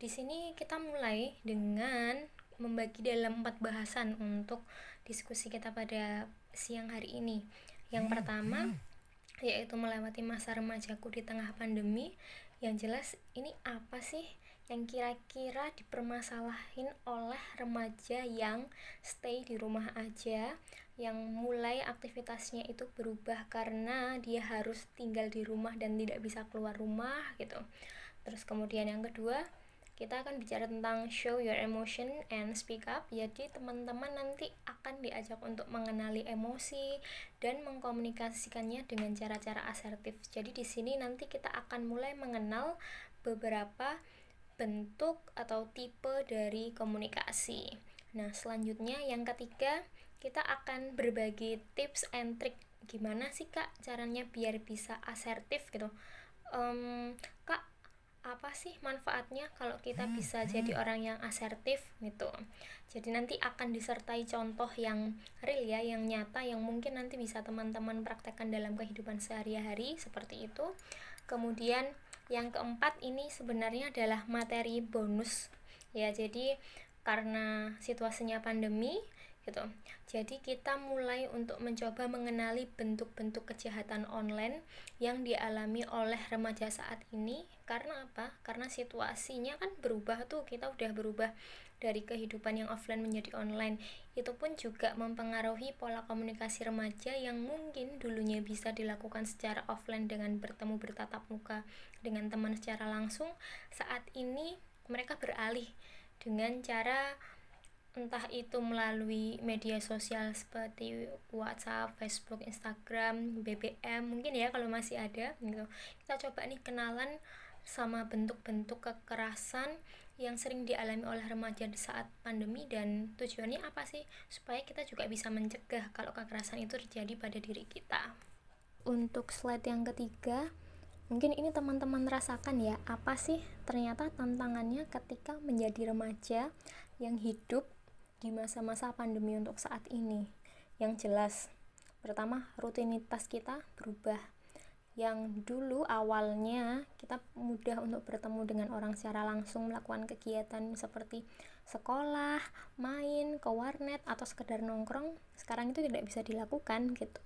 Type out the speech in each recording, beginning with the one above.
Di sini kita mulai dengan membagi dalam empat bahasan untuk diskusi kita pada siang hari ini. Yang hmm, pertama hmm. yaitu melewati masa remajaku di tengah pandemi. Yang jelas ini apa sih yang kira-kira dipermasalahin oleh remaja yang stay di rumah aja, yang mulai aktivitasnya itu berubah karena dia harus tinggal di rumah dan tidak bisa keluar rumah gitu. Terus kemudian yang kedua, kita akan bicara tentang show your emotion and speak up jadi teman-teman nanti akan diajak untuk mengenali emosi dan mengkomunikasikannya dengan cara-cara asertif jadi di sini nanti kita akan mulai mengenal beberapa bentuk atau tipe dari komunikasi nah selanjutnya yang ketiga kita akan berbagi tips and trick gimana sih kak caranya biar bisa asertif gitu um, kak apa sih manfaatnya kalau kita hmm, bisa hmm. jadi orang yang asertif gitu. Jadi nanti akan disertai contoh yang real ya, yang nyata yang mungkin nanti bisa teman-teman praktekkan dalam kehidupan sehari-hari seperti itu. Kemudian yang keempat ini sebenarnya adalah materi bonus. Ya, jadi karena situasinya pandemi, gitu. Jadi kita mulai untuk mencoba mengenali bentuk-bentuk kejahatan online yang dialami oleh remaja saat ini. Karena apa? Karena situasinya kan berubah tuh. Kita udah berubah dari kehidupan yang offline menjadi online. Itu pun juga mempengaruhi pola komunikasi remaja yang mungkin dulunya bisa dilakukan secara offline dengan bertemu bertatap muka dengan teman secara langsung. Saat ini mereka beralih dengan cara Hmm. entah itu melalui media sosial seperti WhatsApp, Facebook, Instagram, BBM mungkin ya kalau masih ada gitu. Kita coba nih kenalan sama bentuk-bentuk kekerasan yang sering dialami oleh remaja di saat pandemi dan tujuannya apa sih supaya kita juga bisa mencegah kalau kekerasan itu terjadi pada diri kita. Untuk slide yang ketiga, mungkin ini teman-teman rasakan ya, apa sih ternyata tantangannya ketika menjadi remaja yang hidup di masa-masa pandemi untuk saat ini? Yang jelas, pertama rutinitas kita berubah. Yang dulu awalnya kita mudah untuk bertemu dengan orang secara langsung melakukan kegiatan seperti sekolah, main, ke warnet atau sekedar nongkrong, sekarang itu tidak bisa dilakukan gitu.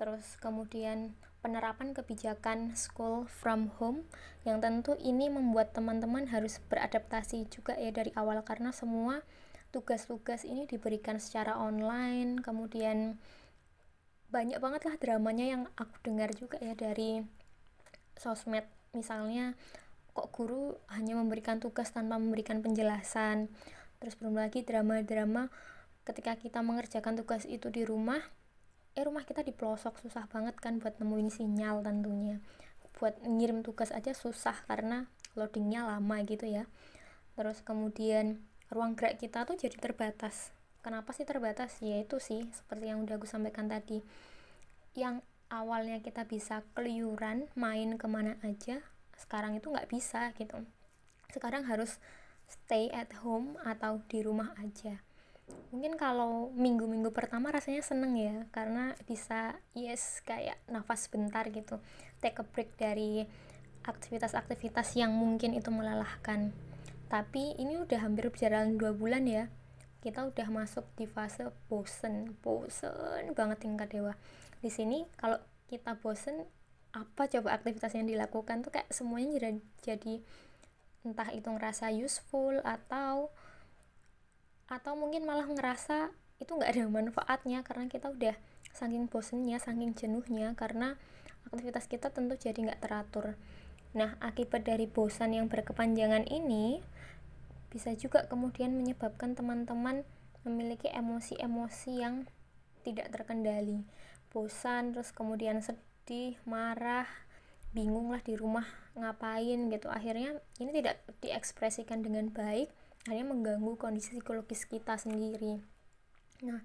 Terus kemudian penerapan kebijakan school from home yang tentu ini membuat teman-teman harus beradaptasi juga ya dari awal karena semua tugas-tugas ini diberikan secara online kemudian banyak banget lah dramanya yang aku dengar juga ya dari sosmed misalnya kok guru hanya memberikan tugas tanpa memberikan penjelasan terus belum lagi drama-drama ketika kita mengerjakan tugas itu di rumah eh rumah kita di pelosok susah banget kan buat nemuin sinyal tentunya buat ngirim tugas aja susah karena loadingnya lama gitu ya terus kemudian ruang gerak kita tuh jadi terbatas kenapa sih terbatas Ya itu sih seperti yang udah aku sampaikan tadi yang awalnya kita bisa keluyuran main kemana aja sekarang itu nggak bisa gitu sekarang harus stay at home atau di rumah aja mungkin kalau minggu-minggu pertama rasanya seneng ya karena bisa yes kayak nafas bentar gitu take a break dari aktivitas-aktivitas yang mungkin itu melelahkan tapi ini udah hampir berjalan dua bulan ya kita udah masuk di fase bosen bosen banget tingkat dewa di sini kalau kita bosen apa coba aktivitas yang dilakukan tuh kayak semuanya jadi, jadi entah itu ngerasa useful atau atau mungkin malah ngerasa itu nggak ada manfaatnya karena kita udah saking bosennya saking jenuhnya karena aktivitas kita tentu jadi nggak teratur Nah, akibat dari bosan yang berkepanjangan ini bisa juga kemudian menyebabkan teman-teman memiliki emosi-emosi yang tidak terkendali. Bosan, terus kemudian sedih, marah, bingung lah di rumah ngapain gitu. Akhirnya ini tidak diekspresikan dengan baik, akhirnya mengganggu kondisi psikologis kita sendiri. Nah,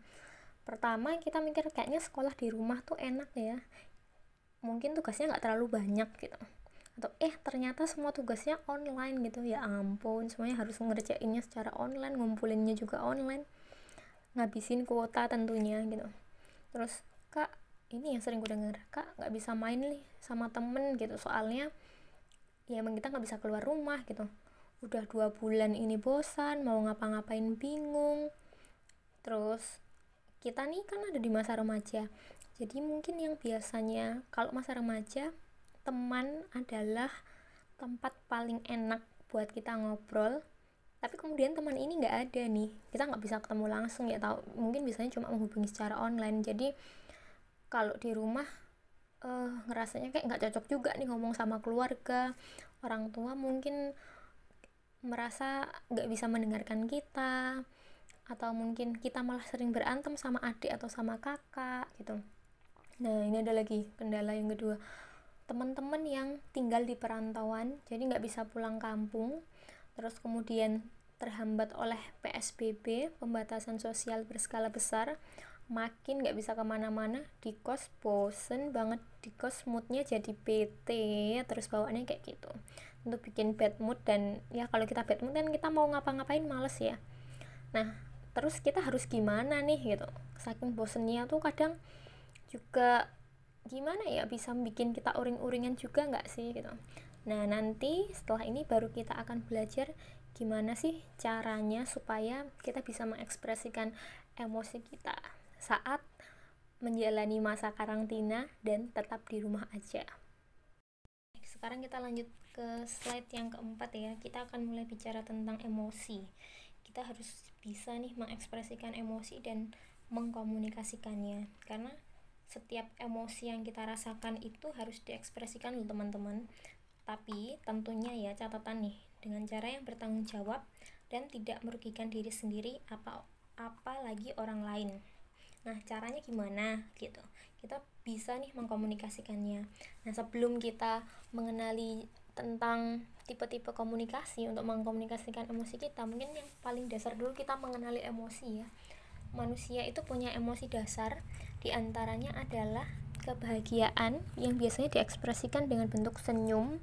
pertama kita mikir kayaknya sekolah di rumah tuh enak ya. Mungkin tugasnya nggak terlalu banyak gitu atau eh ternyata semua tugasnya online gitu ya ampun semuanya harus ngerjainnya secara online ngumpulinnya juga online ngabisin kuota tentunya gitu terus kak ini yang sering gue denger kak nggak bisa main nih sama temen gitu soalnya ya emang kita nggak bisa keluar rumah gitu udah dua bulan ini bosan mau ngapa-ngapain bingung terus kita nih kan ada di masa remaja jadi mungkin yang biasanya kalau masa remaja teman adalah tempat paling enak buat kita ngobrol tapi kemudian teman ini nggak ada nih kita nggak bisa ketemu langsung ya tau, mungkin biasanya cuma menghubungi secara online jadi kalau di rumah uh, ngerasanya kayak nggak cocok juga nih ngomong sama keluarga orang tua mungkin merasa nggak bisa mendengarkan kita atau mungkin kita malah sering berantem sama adik atau sama kakak gitu nah ini ada lagi kendala yang kedua teman-teman yang tinggal di perantauan jadi nggak bisa pulang kampung terus kemudian terhambat oleh PSBB pembatasan sosial berskala besar makin nggak bisa kemana-mana di kos bosen banget di kos moodnya jadi PT, terus bawaannya kayak gitu untuk bikin bad mood dan ya kalau kita bad mood kan kita mau ngapa-ngapain males ya nah terus kita harus gimana nih gitu saking bosennya tuh kadang juga gimana ya bisa bikin kita uring-uringan juga nggak sih gitu nah nanti setelah ini baru kita akan belajar gimana sih caranya supaya kita bisa mengekspresikan emosi kita saat menjalani masa karantina dan tetap di rumah aja sekarang kita lanjut ke slide yang keempat ya kita akan mulai bicara tentang emosi kita harus bisa nih mengekspresikan emosi dan mengkomunikasikannya karena setiap emosi yang kita rasakan itu harus diekspresikan loh teman-teman tapi tentunya ya catatan nih dengan cara yang bertanggung jawab dan tidak merugikan diri sendiri apa apalagi orang lain nah caranya gimana gitu kita bisa nih mengkomunikasikannya nah sebelum kita mengenali tentang tipe-tipe komunikasi untuk mengkomunikasikan emosi kita mungkin yang paling dasar dulu kita mengenali emosi ya manusia itu punya emosi dasar di antaranya adalah kebahagiaan yang biasanya diekspresikan dengan bentuk senyum,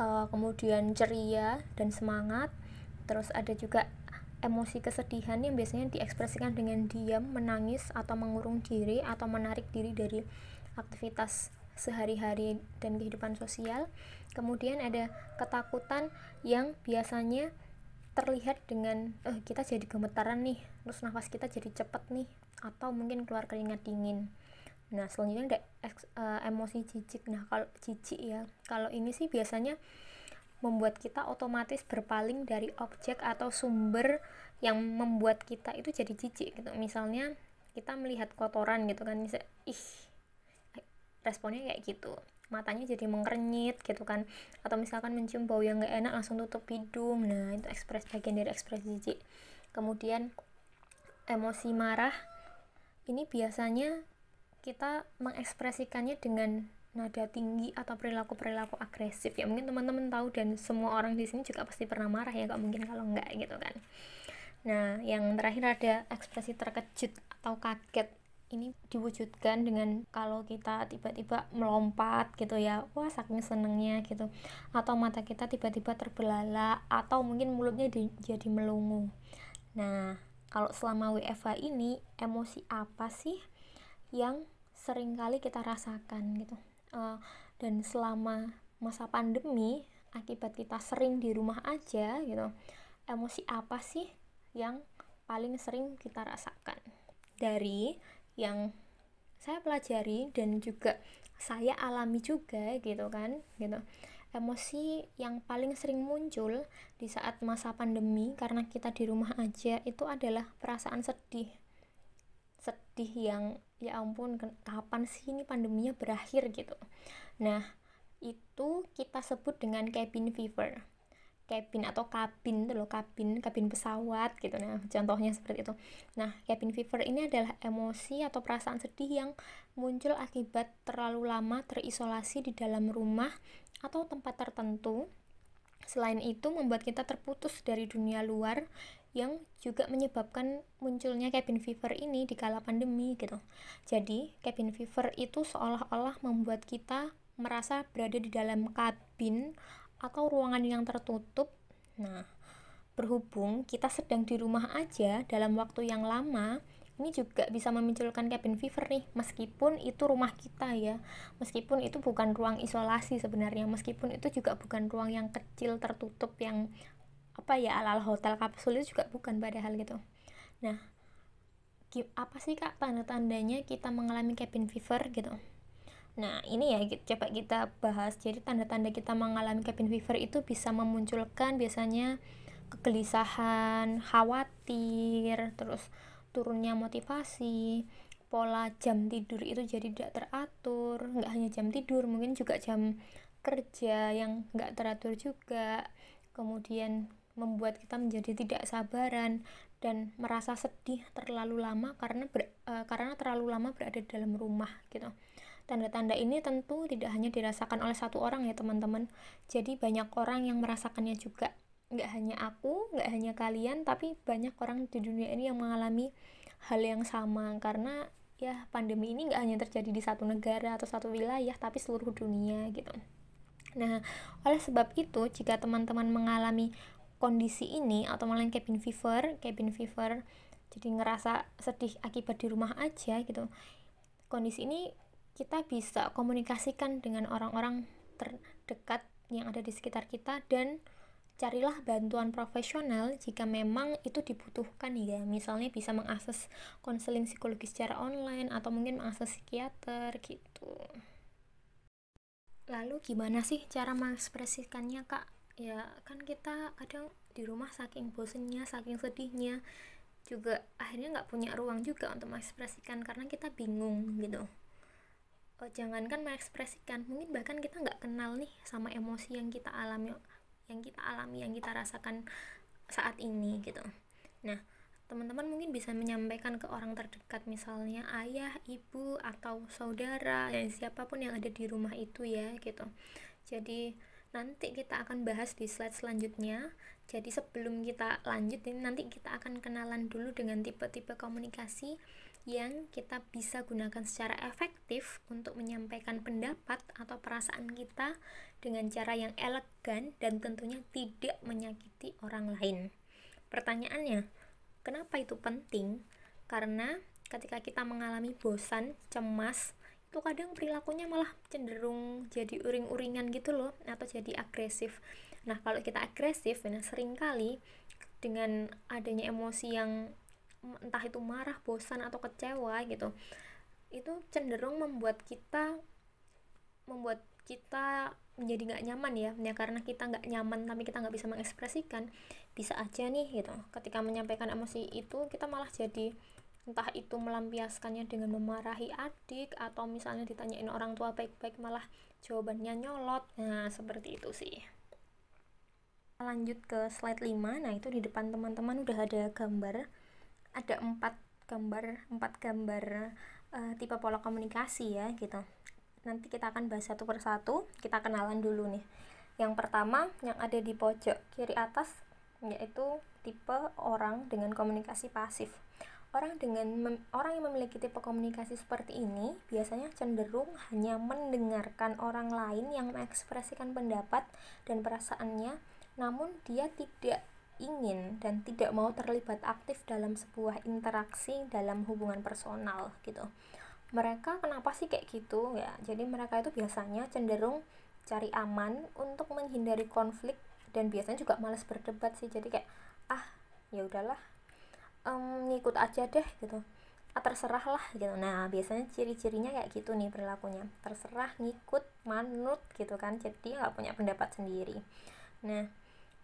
uh, kemudian ceria dan semangat. Terus ada juga emosi kesedihan yang biasanya diekspresikan dengan diam, menangis atau mengurung diri atau menarik diri dari aktivitas sehari-hari dan kehidupan sosial. Kemudian ada ketakutan yang biasanya terlihat dengan eh, kita jadi gemetaran nih, terus nafas kita jadi cepat nih, atau mungkin keluar keringat dingin nah selanjutnya ada e, eh, emosi jijik nah kalau jijik ya kalau ini sih biasanya membuat kita otomatis berpaling dari objek atau sumber yang membuat kita itu jadi jijik gitu misalnya kita melihat kotoran gitu kan bisa ih eh, responnya kayak gitu matanya jadi mengernyit gitu kan atau misalkan mencium bau yang gak enak langsung tutup hidung nah itu ekspres bagian dari ekspres jijik kemudian emosi marah ini biasanya kita mengekspresikannya dengan nada tinggi atau perilaku-perilaku agresif ya mungkin teman-teman tahu dan semua orang di sini juga pasti pernah marah ya nggak mungkin kalau nggak gitu kan nah yang terakhir ada ekspresi terkejut atau kaget ini diwujudkan dengan kalau kita tiba-tiba melompat gitu ya wah saking senengnya gitu atau mata kita tiba-tiba terbelalak atau mungkin mulutnya di, jadi melungu nah kalau selama WFH ini emosi apa sih yang sering kali kita rasakan gitu uh, dan selama masa pandemi akibat kita sering di rumah aja gitu emosi apa sih yang paling sering kita rasakan dari yang saya pelajari dan juga saya alami juga gitu kan gitu emosi yang paling sering muncul di saat masa pandemi karena kita di rumah aja itu adalah perasaan sedih sedih yang ya ampun kapan sih ini pandeminya berakhir gitu nah itu kita sebut dengan cabin fever cabin atau kabin itu loh kabin kabin pesawat gitu nah contohnya seperti itu nah cabin fever ini adalah emosi atau perasaan sedih yang muncul akibat terlalu lama terisolasi di dalam rumah atau tempat tertentu. Selain itu, membuat kita terputus dari dunia luar yang juga menyebabkan munculnya cabin fever ini di kala pandemi gitu. Jadi, cabin fever itu seolah-olah membuat kita merasa berada di dalam kabin atau ruangan yang tertutup. Nah, berhubung kita sedang di rumah aja dalam waktu yang lama, ini juga bisa memunculkan cabin fever nih meskipun itu rumah kita ya meskipun itu bukan ruang isolasi sebenarnya meskipun itu juga bukan ruang yang kecil tertutup yang apa ya ala, -ala hotel kapsul itu juga bukan padahal gitu nah apa sih kak tanda-tandanya kita mengalami cabin fever gitu Nah, ini ya coba kita bahas. Jadi tanda-tanda kita mengalami cabin fever itu bisa memunculkan biasanya kegelisahan, khawatir, terus turunnya motivasi pola jam tidur itu jadi tidak teratur nggak hanya jam tidur mungkin juga jam kerja yang nggak teratur juga kemudian membuat kita menjadi tidak sabaran dan merasa sedih terlalu lama karena ber, e, karena terlalu lama berada dalam rumah gitu. Tanda-tanda ini tentu tidak hanya dirasakan oleh satu orang ya teman-teman. Jadi banyak orang yang merasakannya juga nggak hanya aku nggak hanya kalian tapi banyak orang di dunia ini yang mengalami hal yang sama karena ya pandemi ini nggak hanya terjadi di satu negara atau satu wilayah tapi seluruh dunia gitu nah oleh sebab itu jika teman-teman mengalami kondisi ini atau malah cabin fever cabin fever jadi ngerasa sedih akibat di rumah aja gitu kondisi ini kita bisa komunikasikan dengan orang-orang terdekat yang ada di sekitar kita dan carilah bantuan profesional jika memang itu dibutuhkan ya misalnya bisa mengakses konseling psikologi secara online atau mungkin mengakses psikiater gitu lalu gimana sih cara mengekspresikannya kak ya kan kita kadang di rumah saking bosennya saking sedihnya juga akhirnya nggak punya ruang juga untuk mengekspresikan karena kita bingung gitu oh, jangankan mengekspresikan mungkin bahkan kita nggak kenal nih sama emosi yang kita alami yang kita alami yang kita rasakan saat ini gitu nah teman-teman mungkin bisa menyampaikan ke orang terdekat misalnya ayah, ibu, atau saudara dan ya, siapapun yang ada di rumah itu ya gitu jadi nanti kita akan bahas di slide selanjutnya jadi sebelum kita lanjut ini nanti kita akan kenalan dulu dengan tipe-tipe komunikasi yang kita bisa gunakan secara efektif untuk menyampaikan pendapat atau perasaan kita dengan cara yang elegan dan tentunya tidak menyakiti orang lain. Pertanyaannya, kenapa itu penting? Karena ketika kita mengalami bosan, cemas, itu kadang perilakunya malah cenderung jadi uring-uringan gitu loh atau jadi agresif nah kalau kita agresif nah seringkali dengan adanya emosi yang entah itu marah bosan atau kecewa gitu itu cenderung membuat kita membuat kita menjadi nggak nyaman ya ya karena kita nggak nyaman tapi kita nggak bisa mengekspresikan bisa aja nih gitu ketika menyampaikan emosi itu kita malah jadi entah itu melampiaskannya dengan memarahi adik atau misalnya ditanyain orang tua baik-baik malah jawabannya nyolot nah seperti itu sih lanjut ke slide 5 nah itu di depan teman-teman udah ada gambar ada empat gambar empat gambar uh, tipe pola komunikasi ya gitu nanti kita akan bahas satu persatu kita kenalan dulu nih yang pertama yang ada di pojok kiri atas yaitu tipe orang dengan komunikasi pasif orang dengan orang yang memiliki tipe komunikasi seperti ini biasanya cenderung hanya mendengarkan orang lain yang mengekspresikan pendapat dan perasaannya namun dia tidak ingin dan tidak mau terlibat aktif dalam sebuah interaksi dalam hubungan personal gitu mereka kenapa sih kayak gitu ya jadi mereka itu biasanya cenderung cari aman untuk menghindari konflik dan biasanya juga males berdebat sih jadi kayak ah ya udahlah um, ngikut aja deh gitu ah, terserah lah gitu nah biasanya ciri-cirinya kayak gitu nih perilakunya terserah ngikut manut gitu kan jadi nggak punya pendapat sendiri nah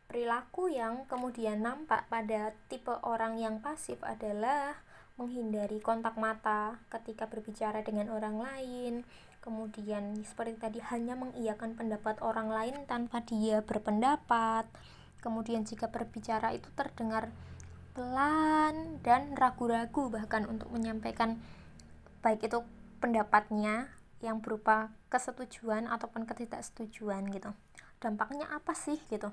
Perilaku yang kemudian nampak pada tipe orang yang pasif adalah menghindari kontak mata ketika berbicara dengan orang lain, kemudian seperti tadi hanya mengiyakan pendapat orang lain tanpa dia berpendapat, kemudian jika berbicara itu terdengar pelan dan ragu-ragu bahkan untuk menyampaikan baik itu pendapatnya yang berupa kesetujuan ataupun ketidaksetujuan gitu. Dampaknya apa sih gitu?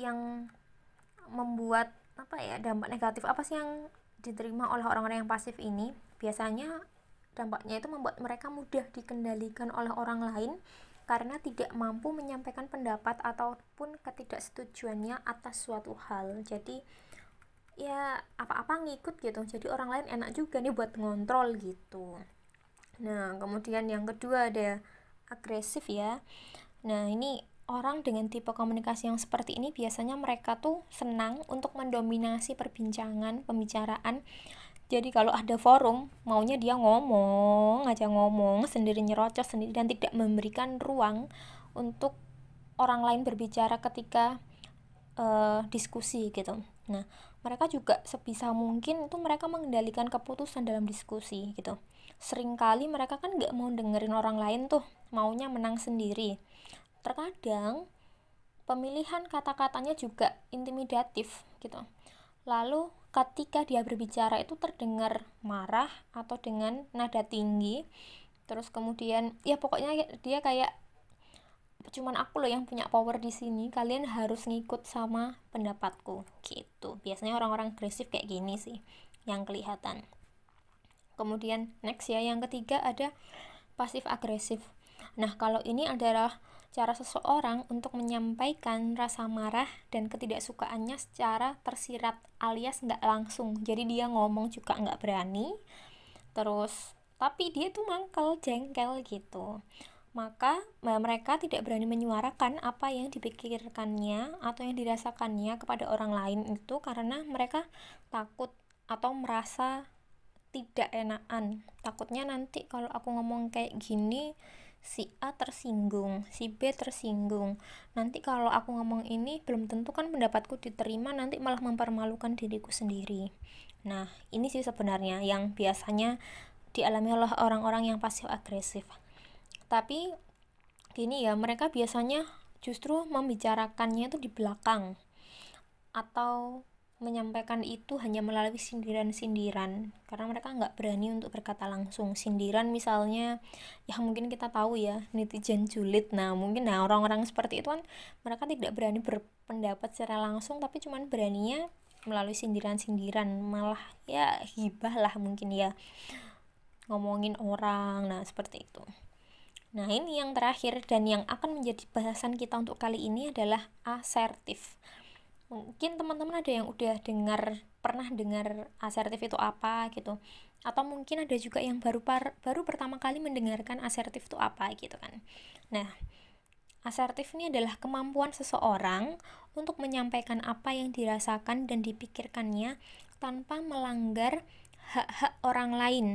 yang membuat apa ya dampak negatif apa sih yang diterima oleh orang-orang yang pasif ini biasanya dampaknya itu membuat mereka mudah dikendalikan oleh orang lain karena tidak mampu menyampaikan pendapat ataupun ketidaksetujuannya atas suatu hal jadi ya apa-apa ngikut gitu jadi orang lain enak juga nih buat ngontrol gitu nah kemudian yang kedua ada agresif ya nah ini orang dengan tipe komunikasi yang seperti ini biasanya mereka tuh senang untuk mendominasi perbincangan, pembicaraan. Jadi kalau ada forum, maunya dia ngomong, aja ngomong, sendiri nyerocos sendiri dan tidak memberikan ruang untuk orang lain berbicara ketika uh, diskusi gitu. Nah, mereka juga sebisa mungkin tuh mereka mengendalikan keputusan dalam diskusi gitu. Seringkali mereka kan nggak mau dengerin orang lain tuh, maunya menang sendiri Terkadang pemilihan kata-katanya juga intimidatif gitu. Lalu ketika dia berbicara itu terdengar marah atau dengan nada tinggi. Terus kemudian ya pokoknya dia kayak cuman aku loh yang punya power di sini. Kalian harus ngikut sama pendapatku gitu. Biasanya orang-orang agresif kayak gini sih yang kelihatan. Kemudian next ya yang ketiga ada pasif agresif. Nah, kalau ini adalah cara seseorang untuk menyampaikan rasa marah dan ketidaksukaannya secara tersirat alias nggak langsung jadi dia ngomong juga nggak berani terus tapi dia tuh mangkel jengkel gitu maka mereka tidak berani menyuarakan apa yang dipikirkannya atau yang dirasakannya kepada orang lain itu karena mereka takut atau merasa tidak enakan takutnya nanti kalau aku ngomong kayak gini si A tersinggung, si B tersinggung. Nanti kalau aku ngomong ini belum tentu kan pendapatku diterima, nanti malah mempermalukan diriku sendiri. Nah, ini sih sebenarnya yang biasanya dialami oleh orang-orang yang pasif agresif. Tapi gini ya, mereka biasanya justru membicarakannya itu di belakang atau menyampaikan itu hanya melalui sindiran-sindiran karena mereka nggak berani untuk berkata langsung sindiran misalnya ya mungkin kita tahu ya netizen julid nah mungkin nah orang-orang seperti itu kan mereka tidak berani berpendapat secara langsung tapi cuman beraninya melalui sindiran-sindiran malah ya hibah lah mungkin ya ngomongin orang nah seperti itu Nah, ini yang terakhir dan yang akan menjadi bahasan kita untuk kali ini adalah asertif mungkin teman-teman ada yang udah dengar pernah dengar asertif itu apa gitu atau mungkin ada juga yang baru par, baru pertama kali mendengarkan asertif itu apa gitu kan nah asertif ini adalah kemampuan seseorang untuk menyampaikan apa yang dirasakan dan dipikirkannya tanpa melanggar hak-hak orang lain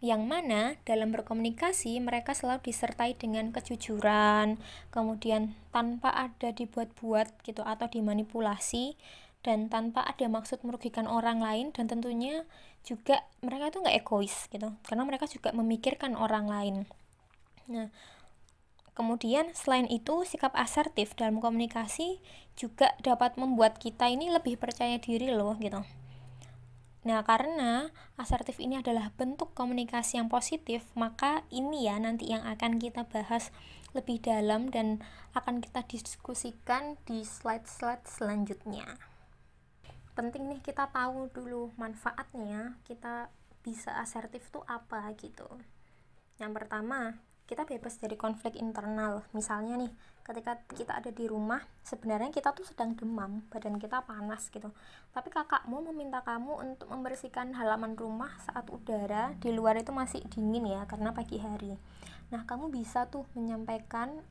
yang mana dalam berkomunikasi mereka selalu disertai dengan kejujuran, kemudian tanpa ada dibuat-buat gitu atau dimanipulasi dan tanpa ada maksud merugikan orang lain dan tentunya juga mereka itu nggak egois gitu karena mereka juga memikirkan orang lain. Nah, Kemudian selain itu sikap asertif dalam komunikasi juga dapat membuat kita ini lebih percaya diri loh gitu. Nah, karena asertif ini adalah bentuk komunikasi yang positif, maka ini ya nanti yang akan kita bahas lebih dalam dan akan kita diskusikan di slide-slide selanjutnya. Penting nih kita tahu dulu manfaatnya kita bisa asertif tuh apa gitu. Yang pertama, kita bebas dari konflik internal. Misalnya nih, ketika kita ada di rumah sebenarnya kita tuh sedang demam badan kita panas gitu tapi kakakmu meminta kamu untuk membersihkan halaman rumah saat udara di luar itu masih dingin ya karena pagi hari nah kamu bisa tuh menyampaikan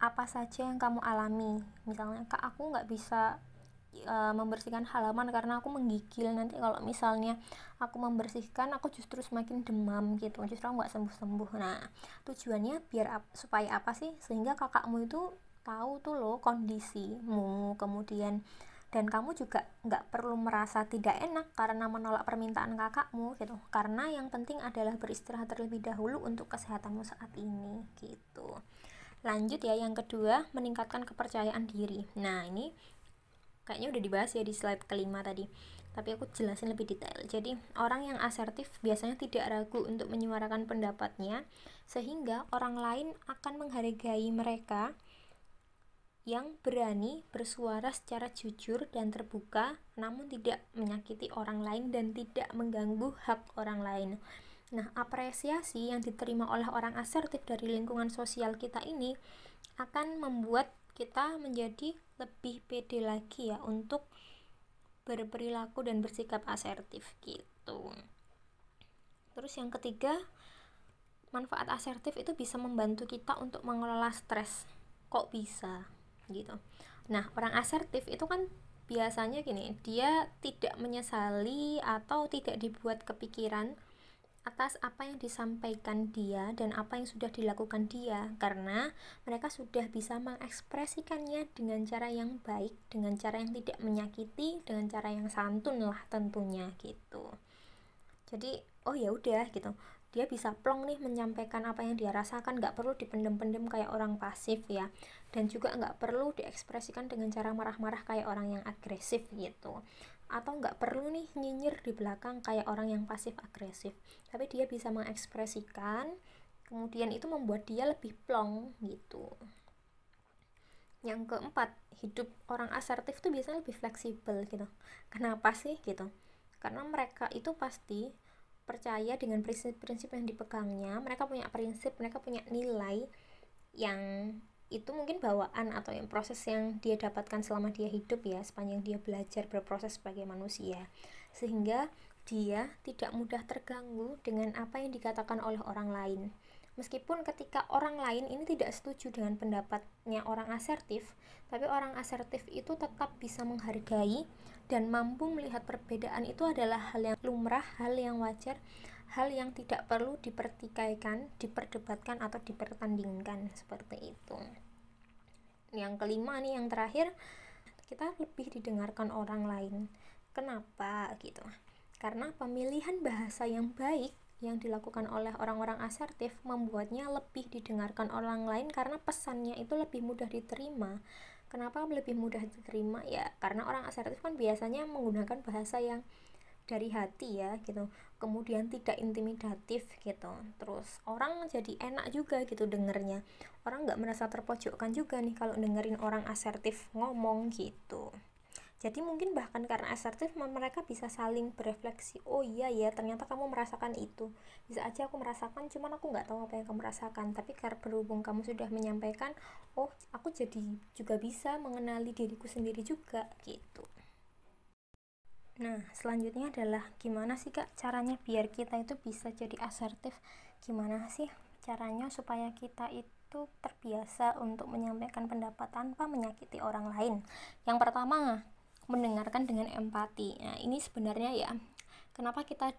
apa saja yang kamu alami misalnya kak aku nggak bisa Eh, membersihkan halaman karena aku menggigil nanti kalau misalnya aku membersihkan aku justru semakin demam gitu justru nggak sembuh sembuh nah tujuannya biar ap supaya apa sih sehingga kakakmu itu tahu tuh loh kondisimu kemudian dan kamu juga nggak perlu merasa tidak enak karena menolak permintaan kakakmu gitu karena yang penting adalah beristirahat terlebih dahulu untuk kesehatanmu saat ini gitu lanjut ya yang kedua meningkatkan kepercayaan diri nah ini kayaknya udah dibahas ya di slide kelima tadi tapi aku jelasin lebih detail. Jadi, orang yang asertif biasanya tidak ragu untuk menyuarakan pendapatnya, sehingga orang lain akan menghargai mereka yang berani bersuara secara jujur dan terbuka, namun tidak menyakiti orang lain dan tidak mengganggu hak orang lain. Nah, apresiasi yang diterima oleh orang asertif dari lingkungan sosial kita ini akan membuat kita menjadi lebih pede lagi ya untuk berperilaku dan bersikap asertif gitu. Terus yang ketiga, manfaat asertif itu bisa membantu kita untuk mengelola stres. Kok bisa gitu. Nah, orang asertif itu kan biasanya gini, dia tidak menyesali atau tidak dibuat kepikiran atas apa yang disampaikan dia dan apa yang sudah dilakukan dia karena mereka sudah bisa mengekspresikannya dengan cara yang baik, dengan cara yang tidak menyakiti, dengan cara yang santun lah tentunya gitu. Jadi, oh ya udah gitu. Dia bisa plong nih menyampaikan apa yang dia rasakan, nggak perlu dipendem-pendem kayak orang pasif ya. Dan juga nggak perlu diekspresikan dengan cara marah-marah kayak orang yang agresif gitu atau nggak perlu nih nyinyir di belakang kayak orang yang pasif agresif tapi dia bisa mengekspresikan kemudian itu membuat dia lebih plong gitu yang keempat hidup orang asertif tuh biasanya lebih fleksibel gitu kenapa sih gitu karena mereka itu pasti percaya dengan prinsip-prinsip yang dipegangnya mereka punya prinsip mereka punya nilai yang itu mungkin bawaan atau yang proses yang dia dapatkan selama dia hidup ya sepanjang dia belajar berproses sebagai manusia sehingga dia tidak mudah terganggu dengan apa yang dikatakan oleh orang lain meskipun ketika orang lain ini tidak setuju dengan pendapatnya orang asertif tapi orang asertif itu tetap bisa menghargai dan mampu melihat perbedaan itu adalah hal yang lumrah hal yang wajar hal yang tidak perlu dipertikaikan, diperdebatkan atau dipertandingkan seperti itu. Yang kelima nih yang terakhir, kita lebih didengarkan orang lain. Kenapa gitu? Karena pemilihan bahasa yang baik yang dilakukan oleh orang-orang asertif membuatnya lebih didengarkan orang lain karena pesannya itu lebih mudah diterima. Kenapa lebih mudah diterima? Ya, karena orang asertif kan biasanya menggunakan bahasa yang dari hati ya gitu kemudian tidak intimidatif gitu terus orang jadi enak juga gitu dengernya orang nggak merasa terpojokkan juga nih kalau dengerin orang asertif ngomong gitu jadi mungkin bahkan karena asertif mereka bisa saling berefleksi oh iya ya ternyata kamu merasakan itu bisa aja aku merasakan cuman aku nggak tahu apa yang kamu rasakan tapi karena berhubung kamu sudah menyampaikan oh aku jadi juga bisa mengenali diriku sendiri juga gitu Nah, selanjutnya adalah gimana sih Kak caranya biar kita itu bisa jadi asertif? Gimana sih caranya supaya kita itu terbiasa untuk menyampaikan pendapat tanpa menyakiti orang lain? Yang pertama, mendengarkan dengan empati. Nah, ini sebenarnya ya kenapa kita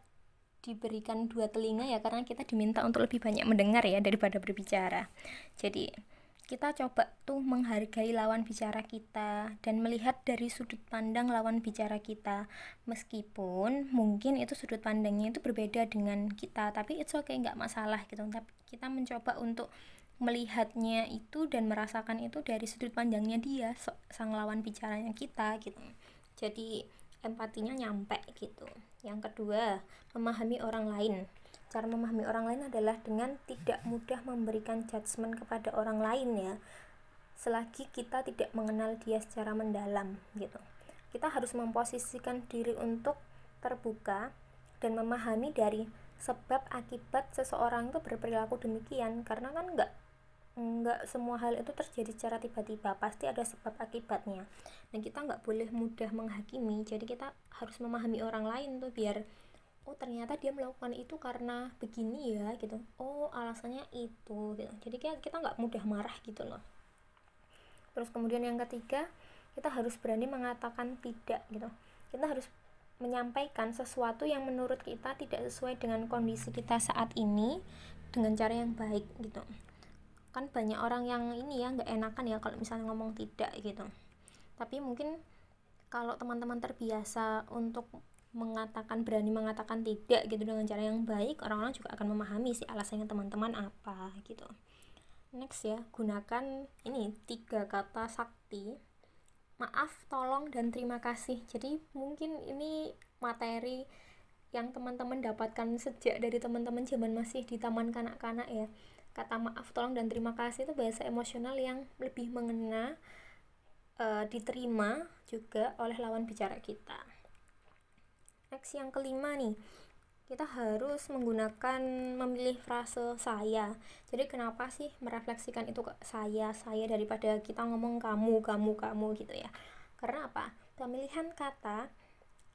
diberikan dua telinga ya karena kita diminta untuk lebih banyak mendengar ya daripada berbicara. Jadi, kita coba tuh menghargai lawan bicara kita dan melihat dari sudut pandang lawan bicara kita meskipun mungkin itu sudut pandangnya itu berbeda dengan kita tapi it's okay nggak masalah gitu tapi kita mencoba untuk melihatnya itu dan merasakan itu dari sudut pandangnya dia sang lawan bicaranya kita gitu jadi empatinya nyampe gitu yang kedua memahami orang lain cara memahami orang lain adalah dengan tidak mudah memberikan judgement kepada orang lain ya selagi kita tidak mengenal dia secara mendalam gitu kita harus memposisikan diri untuk terbuka dan memahami dari sebab akibat seseorang itu berperilaku demikian karena kan nggak nggak semua hal itu terjadi secara tiba-tiba pasti ada sebab akibatnya dan kita nggak boleh mudah menghakimi jadi kita harus memahami orang lain tuh biar oh ternyata dia melakukan itu karena begini ya gitu oh alasannya itu gitu jadi kayak kita nggak mudah marah gitu loh terus kemudian yang ketiga kita harus berani mengatakan tidak gitu kita harus menyampaikan sesuatu yang menurut kita tidak sesuai dengan kondisi kita saat ini dengan cara yang baik gitu kan banyak orang yang ini ya nggak enakan ya kalau misalnya ngomong tidak gitu tapi mungkin kalau teman-teman terbiasa untuk mengatakan berani mengatakan tidak gitu dengan cara yang baik orang-orang juga akan memahami sih alasannya teman-teman apa gitu next ya gunakan ini tiga kata sakti maaf tolong dan terima kasih jadi mungkin ini materi yang teman-teman dapatkan sejak dari teman-teman zaman masih di taman kanak-kanak ya kata maaf tolong dan terima kasih itu bahasa emosional yang lebih mengena e, diterima juga oleh lawan bicara kita refleksi yang kelima nih kita harus menggunakan memilih frase saya jadi kenapa sih merefleksikan itu saya saya daripada kita ngomong kamu kamu kamu gitu ya karena apa pemilihan kata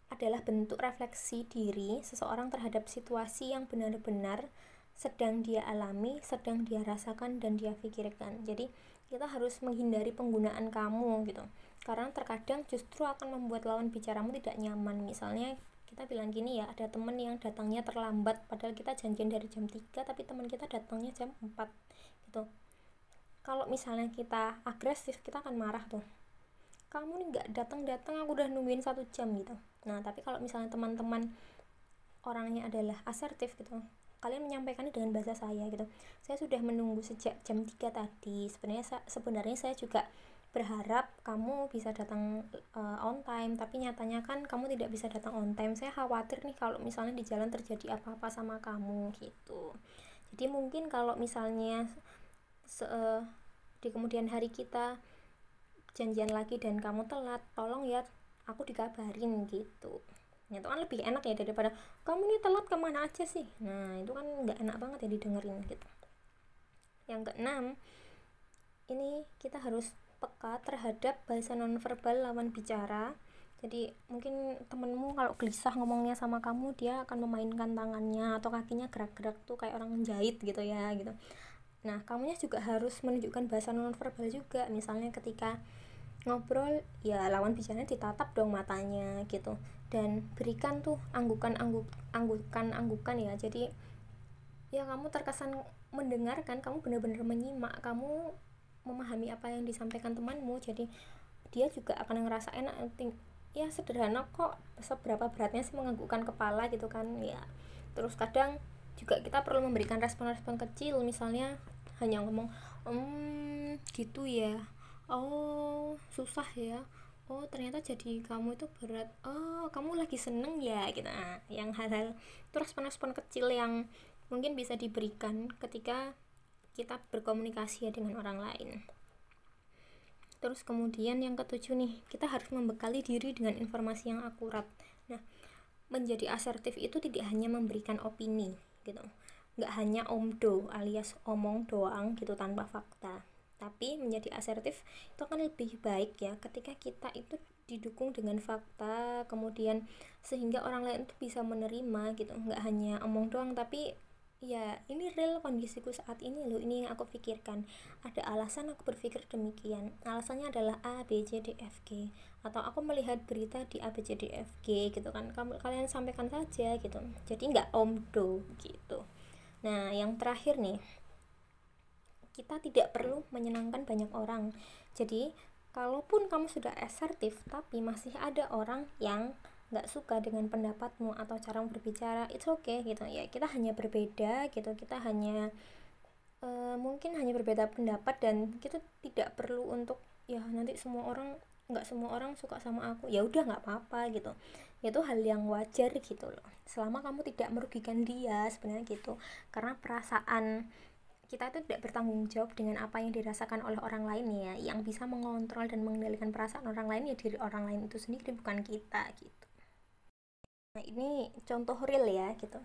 adalah bentuk refleksi diri seseorang terhadap situasi yang benar-benar sedang dia alami, sedang dia rasakan dan dia pikirkan. Jadi kita harus menghindari penggunaan kamu gitu. Karena terkadang justru akan membuat lawan bicaramu tidak nyaman. Misalnya kita bilang gini ya ada temen yang datangnya terlambat padahal kita janjian dari jam 3 tapi teman kita datangnya jam 4 gitu kalau misalnya kita agresif kita akan marah tuh kamu nih nggak datang datang aku udah nungguin satu jam gitu nah tapi kalau misalnya teman-teman orangnya adalah asertif gitu kalian menyampaikannya dengan bahasa saya gitu saya sudah menunggu sejak jam 3 tadi sebenarnya sebenarnya saya juga berharap kamu bisa datang uh, on time tapi nyatanya kan kamu tidak bisa datang on time saya khawatir nih kalau misalnya di jalan terjadi apa-apa sama kamu gitu jadi mungkin kalau misalnya se eh, di kemudian hari kita janjian lagi dan kamu telat tolong ya aku dikabarin gitu nah, itu kan lebih enak ya daripada kamu ini telat kemana aja sih nah itu kan nggak enak banget ya didengerin gitu yang keenam ini kita harus peka terhadap bahasa nonverbal lawan bicara jadi mungkin temenmu kalau gelisah ngomongnya sama kamu dia akan memainkan tangannya atau kakinya gerak-gerak tuh kayak orang menjahit gitu ya gitu nah kamunya juga harus menunjukkan bahasa nonverbal juga misalnya ketika ngobrol ya lawan bicaranya ditatap dong matanya gitu dan berikan tuh anggukan angguk anggukan anggukan ya jadi ya kamu terkesan mendengarkan kamu benar-benar menyimak kamu memahami apa yang disampaikan temanmu jadi dia juga akan ngerasa enak. ngerasain ya sederhana kok seberapa beratnya sih menganggukkan kepala gitu kan ya terus kadang juga kita perlu memberikan respon-respon kecil misalnya hanya ngomong hmm gitu ya oh susah ya oh ternyata jadi kamu itu berat oh kamu lagi seneng ya gitu nah, yang hal-hal terus respon-respon kecil yang mungkin bisa diberikan ketika kita berkomunikasi ya dengan orang lain. Terus kemudian yang ketujuh nih, kita harus membekali diri dengan informasi yang akurat. Nah, menjadi asertif itu tidak hanya memberikan opini gitu. Nggak hanya omdo alias omong doang gitu tanpa fakta. Tapi menjadi asertif itu akan lebih baik ya ketika kita itu didukung dengan fakta, kemudian sehingga orang lain itu bisa menerima gitu. Nggak hanya omong doang tapi ya ini real kondisiku saat ini loh ini yang aku pikirkan ada alasan aku berpikir demikian alasannya adalah A B C D F G atau aku melihat berita di A B C D F G gitu kan kamu kalian sampaikan saja gitu jadi nggak omdo gitu nah yang terakhir nih kita tidak perlu menyenangkan banyak orang jadi kalaupun kamu sudah asertif tapi masih ada orang yang nggak suka dengan pendapatmu atau cara berbicara it's okay gitu ya kita hanya berbeda gitu kita hanya uh, mungkin hanya berbeda pendapat dan kita tidak perlu untuk ya nanti semua orang nggak semua orang suka sama aku ya udah nggak apa-apa gitu itu hal yang wajar gitu loh selama kamu tidak merugikan dia sebenarnya gitu karena perasaan kita itu tidak bertanggung jawab dengan apa yang dirasakan oleh orang lain ya yang bisa mengontrol dan mengendalikan perasaan orang lain ya diri orang lain itu sendiri bukan kita gitu nah ini contoh real ya gitu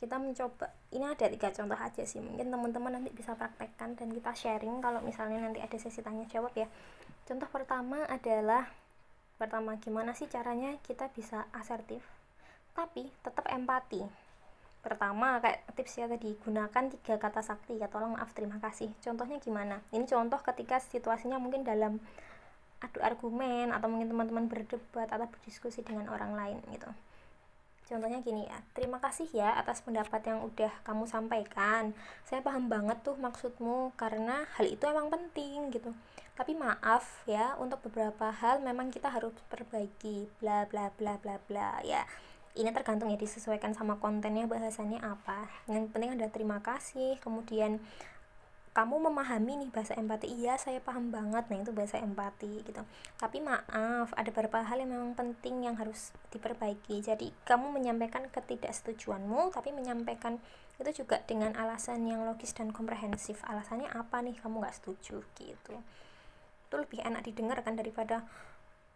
kita mencoba ini ada tiga contoh aja sih mungkin teman-teman nanti bisa praktekkan dan kita sharing kalau misalnya nanti ada sesi tanya jawab ya contoh pertama adalah pertama gimana sih caranya kita bisa asertif tapi tetap empati pertama kayak tips ya tadi gunakan tiga kata sakti ya tolong maaf terima kasih contohnya gimana ini contoh ketika situasinya mungkin dalam adu argumen atau mungkin teman-teman berdebat atau berdiskusi dengan orang lain gitu Contohnya gini ya, terima kasih ya atas pendapat yang udah kamu sampaikan. Saya paham banget tuh maksudmu karena hal itu emang penting gitu. Tapi maaf ya, untuk beberapa hal memang kita harus perbaiki bla bla bla bla bla ya. Ini tergantung ya disesuaikan sama kontennya bahasanya apa. Yang penting ada terima kasih, kemudian kamu memahami nih bahasa empati iya saya paham banget nah itu bahasa empati gitu tapi maaf ada beberapa hal yang memang penting yang harus diperbaiki jadi kamu menyampaikan ketidaksetujuanmu tapi menyampaikan itu juga dengan alasan yang logis dan komprehensif alasannya apa nih kamu nggak setuju gitu itu lebih enak didengar kan daripada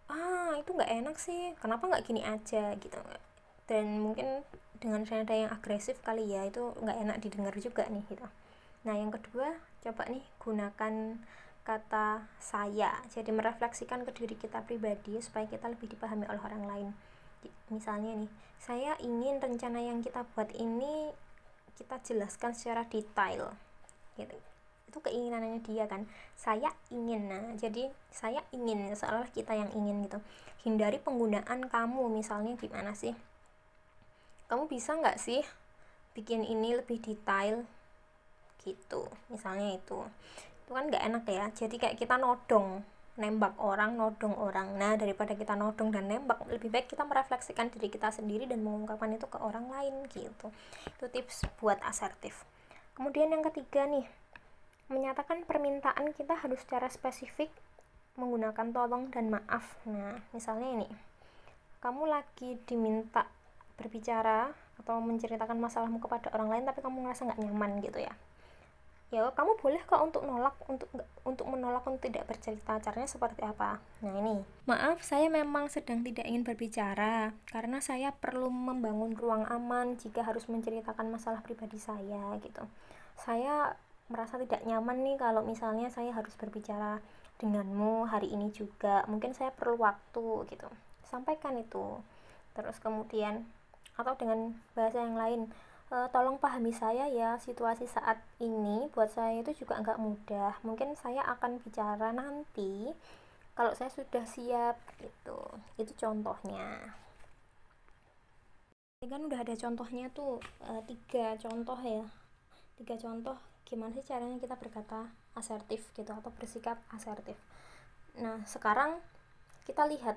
ah itu nggak enak sih kenapa nggak gini aja gitu dan mungkin dengan nada yang agresif kali ya itu nggak enak didengar juga nih gitu nah yang kedua coba nih gunakan kata saya jadi merefleksikan ke diri kita pribadi supaya kita lebih dipahami oleh orang lain misalnya nih saya ingin rencana yang kita buat ini kita jelaskan secara detail gitu itu keinginannya dia kan saya ingin nah jadi saya ingin seolah kita yang ingin gitu hindari penggunaan kamu misalnya gimana sih kamu bisa nggak sih bikin ini lebih detail gitu misalnya itu itu kan nggak enak ya jadi kayak kita nodong nembak orang nodong orang nah daripada kita nodong dan nembak lebih baik kita merefleksikan diri kita sendiri dan mengungkapkan itu ke orang lain gitu itu tips buat asertif kemudian yang ketiga nih menyatakan permintaan kita harus secara spesifik menggunakan tolong dan maaf nah misalnya ini kamu lagi diminta berbicara atau menceritakan masalahmu kepada orang lain tapi kamu ngerasa nggak nyaman gitu ya ya kamu boleh kok untuk nolak untuk untuk menolak untuk tidak bercerita caranya seperti apa nah ini maaf saya memang sedang tidak ingin berbicara karena saya perlu membangun ruang aman jika harus menceritakan masalah pribadi saya gitu saya merasa tidak nyaman nih kalau misalnya saya harus berbicara denganmu hari ini juga mungkin saya perlu waktu gitu sampaikan itu terus kemudian atau dengan bahasa yang lain Eh, tolong pahami saya ya situasi saat ini buat saya itu juga nggak mudah mungkin saya akan bicara nanti kalau saya sudah siap gitu itu contohnya ini kan udah ada contohnya tuh e, tiga contoh ya tiga contoh gimana sih caranya kita berkata asertif gitu atau bersikap asertif nah sekarang kita lihat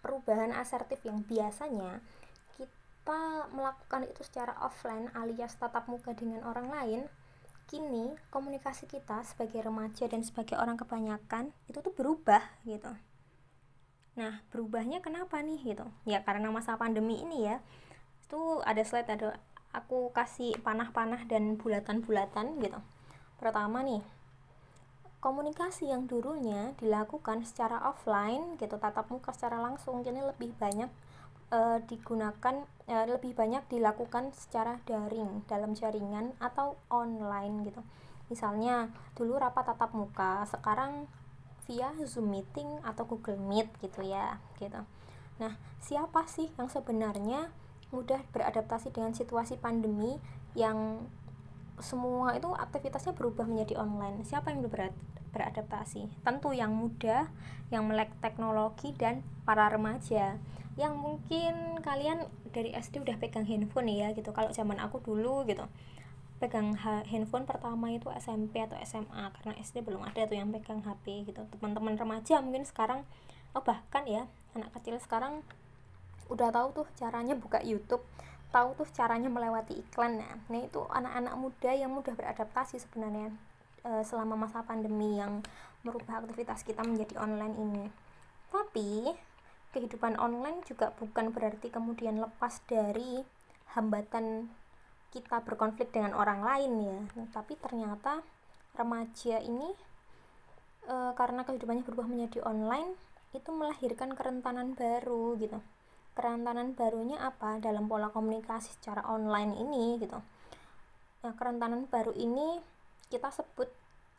perubahan asertif yang biasanya kita melakukan itu secara offline alias tatap muka dengan orang lain, kini komunikasi kita sebagai remaja dan sebagai orang kebanyakan itu tuh berubah gitu. Nah, berubahnya kenapa nih gitu? Ya karena masa pandemi ini ya. Itu ada slide ada aku kasih panah-panah dan bulatan-bulatan gitu. Pertama nih, komunikasi yang dulunya dilakukan secara offline gitu, tatap muka secara langsung kini lebih banyak uh, digunakan uh, lebih banyak dilakukan secara daring dalam jaringan atau online gitu. Misalnya dulu rapat tatap muka, sekarang via Zoom meeting atau Google Meet gitu ya, gitu. Nah, siapa sih yang sebenarnya mudah beradaptasi dengan situasi pandemi yang semua itu aktivitasnya berubah menjadi online. Siapa yang berat beradaptasi? Tentu yang muda, yang melek teknologi dan para remaja. Yang mungkin kalian dari SD udah pegang handphone ya gitu. Kalau zaman aku dulu gitu. Pegang handphone pertama itu SMP atau SMA karena SD belum ada tuh yang pegang HP gitu. Teman-teman remaja mungkin sekarang oh bahkan ya anak kecil sekarang udah tahu tuh caranya buka YouTube tahu tuh caranya melewati iklan ya. nah itu anak-anak muda yang mudah beradaptasi sebenarnya e, selama masa pandemi yang merubah aktivitas kita menjadi online ini tapi kehidupan online juga bukan berarti kemudian lepas dari hambatan kita berkonflik dengan orang lain ya nah, tapi ternyata remaja ini e, karena kehidupannya berubah menjadi online itu melahirkan kerentanan baru gitu kerentanan barunya apa dalam pola komunikasi secara online ini gitu nah kerentanan baru ini kita sebut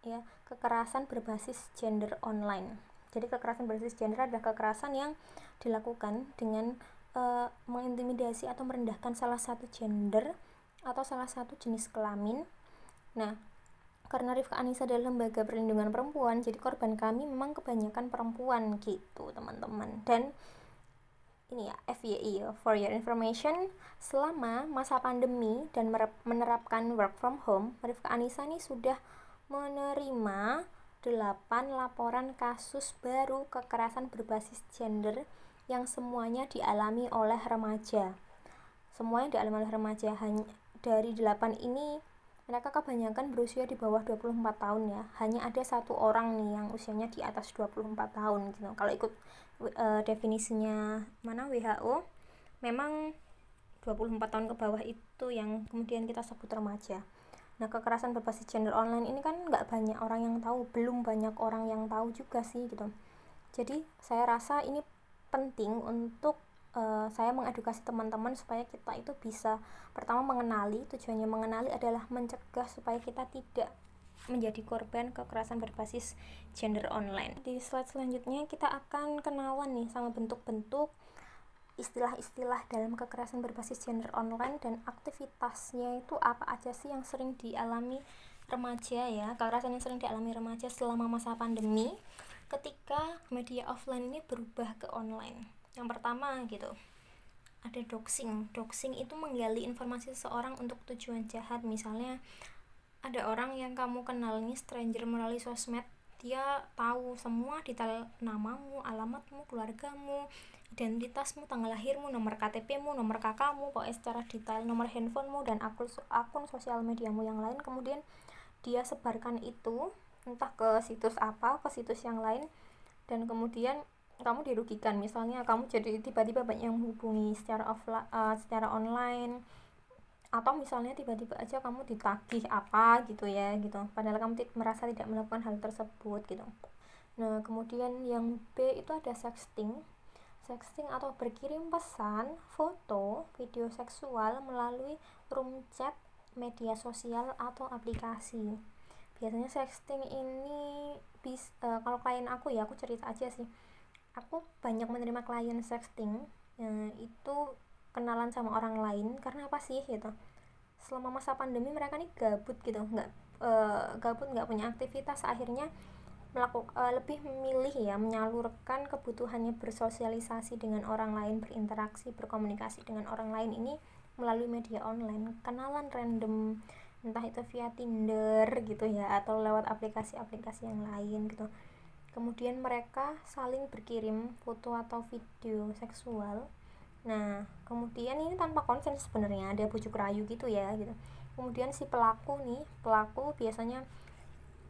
ya kekerasan berbasis gender online jadi kekerasan berbasis gender adalah kekerasan yang dilakukan dengan e, mengintimidasi atau merendahkan salah satu gender atau salah satu jenis kelamin nah karena Rifka Anissa adalah lembaga perlindungan perempuan, jadi korban kami memang kebanyakan perempuan gitu, teman-teman. Dan ini ya FYI e for your information selama masa pandemi dan menerapkan work from home Rifka Anissa ini sudah menerima 8 laporan kasus baru kekerasan berbasis gender yang semuanya dialami oleh remaja semuanya dialami oleh remaja hanya dari 8 ini mereka kebanyakan berusia di bawah 24 tahun ya hanya ada satu orang nih yang usianya di atas 24 tahun gitu kalau ikut uh, definisinya mana WHO memang 24 tahun ke bawah itu yang kemudian kita sebut remaja nah kekerasan berbasis gender online ini kan nggak banyak orang yang tahu belum banyak orang yang tahu juga sih gitu jadi saya rasa ini penting untuk Eh, saya mengedukasi teman-teman supaya kita itu bisa pertama mengenali tujuannya mengenali adalah mencegah supaya kita tidak menjadi korban kekerasan berbasis gender online. Di slide selanjutnya kita akan kenalan nih sama bentuk-bentuk istilah-istilah dalam kekerasan berbasis gender online dan aktivitasnya itu apa aja sih yang sering dialami remaja ya kekerasan yang sering dialami remaja selama masa pandemi ketika media offline ini berubah ke online yang pertama gitu ada doxing doxing itu menggali informasi seseorang untuk tujuan jahat misalnya ada orang yang kamu kenal ini stranger melalui sosmed dia tahu semua detail namamu, alamatmu, keluargamu, identitasmu, tanggal lahirmu, nomor KTPmu, nomor kakakmu, pokoknya secara detail nomor handphonemu dan akun akun sosial mediamu yang lain. Kemudian dia sebarkan itu entah ke situs apa, ke situs yang lain dan kemudian kamu dirugikan misalnya kamu jadi tiba-tiba banyak yang hubungi secara offline uh, secara online atau misalnya tiba-tiba aja kamu ditagih apa gitu ya gitu padahal kamu merasa tidak melakukan hal tersebut gitu nah kemudian yang B itu ada sexting sexting atau berkirim pesan foto video seksual melalui room chat media sosial atau aplikasi biasanya sexting ini bis, uh, kalau klien aku ya aku cerita aja sih aku banyak menerima klien sexting ya, itu kenalan sama orang lain karena apa sih gitu selama masa pandemi mereka nih gabut gitu nggak e, gabut nggak punya aktivitas akhirnya melakukan e, eh, lebih memilih ya menyalurkan kebutuhannya bersosialisasi dengan orang lain berinteraksi berkomunikasi dengan orang lain ini melalui media online kenalan random entah itu via Tinder gitu ya atau lewat aplikasi-aplikasi yang lain gitu kemudian mereka saling berkirim foto atau video seksual nah kemudian ini tanpa konsen sebenarnya ada bujuk rayu gitu ya gitu kemudian si pelaku nih pelaku biasanya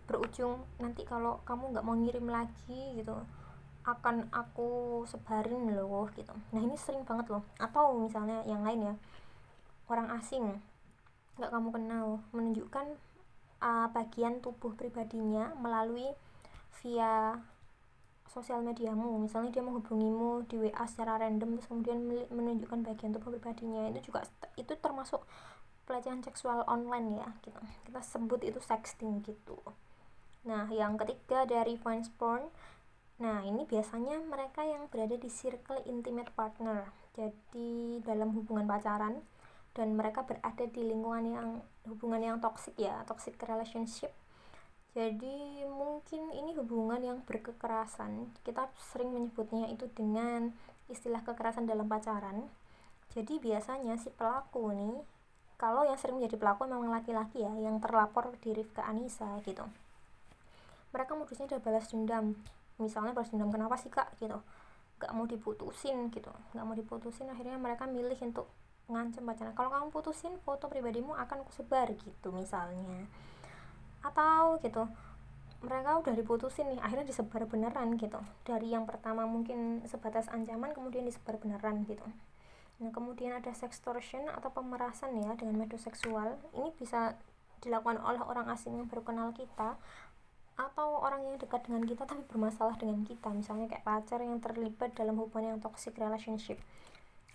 berujung nanti kalau kamu nggak mau ngirim lagi gitu akan aku sebarin loh gitu nah ini sering banget loh atau misalnya yang lain ya orang asing nggak kamu kenal menunjukkan uh, bagian tubuh pribadinya melalui via sosial mediamu misalnya dia menghubungimu di WA secara random terus kemudian menunjukkan bagian tubuh pribadinya itu juga itu termasuk pelecehan seksual online ya gitu. kita sebut itu sexting gitu nah yang ketiga dari fans porn nah ini biasanya mereka yang berada di circle intimate partner jadi dalam hubungan pacaran dan mereka berada di lingkungan yang hubungan yang toksik ya toxic relationship jadi mungkin ini hubungan yang berkekerasan kita sering menyebutnya itu dengan istilah kekerasan dalam pacaran jadi biasanya si pelaku nih kalau yang sering menjadi pelaku memang laki-laki ya yang terlapor di Rifka Anisa gitu mereka modusnya udah balas dendam misalnya balas dendam kenapa sih kak gitu gak mau diputusin gitu gak mau diputusin akhirnya mereka milih untuk ngancam pacaran kalau kamu putusin foto pribadimu akan kusebar gitu misalnya atau gitu mereka udah diputusin nih akhirnya disebar beneran gitu dari yang pertama mungkin sebatas ancaman kemudian disebar beneran gitu nah kemudian ada sextortion atau pemerasan ya dengan metode seksual ini bisa dilakukan oleh orang asing yang baru kenal kita atau orang yang dekat dengan kita tapi bermasalah dengan kita misalnya kayak pacar yang terlibat dalam hubungan yang toxic relationship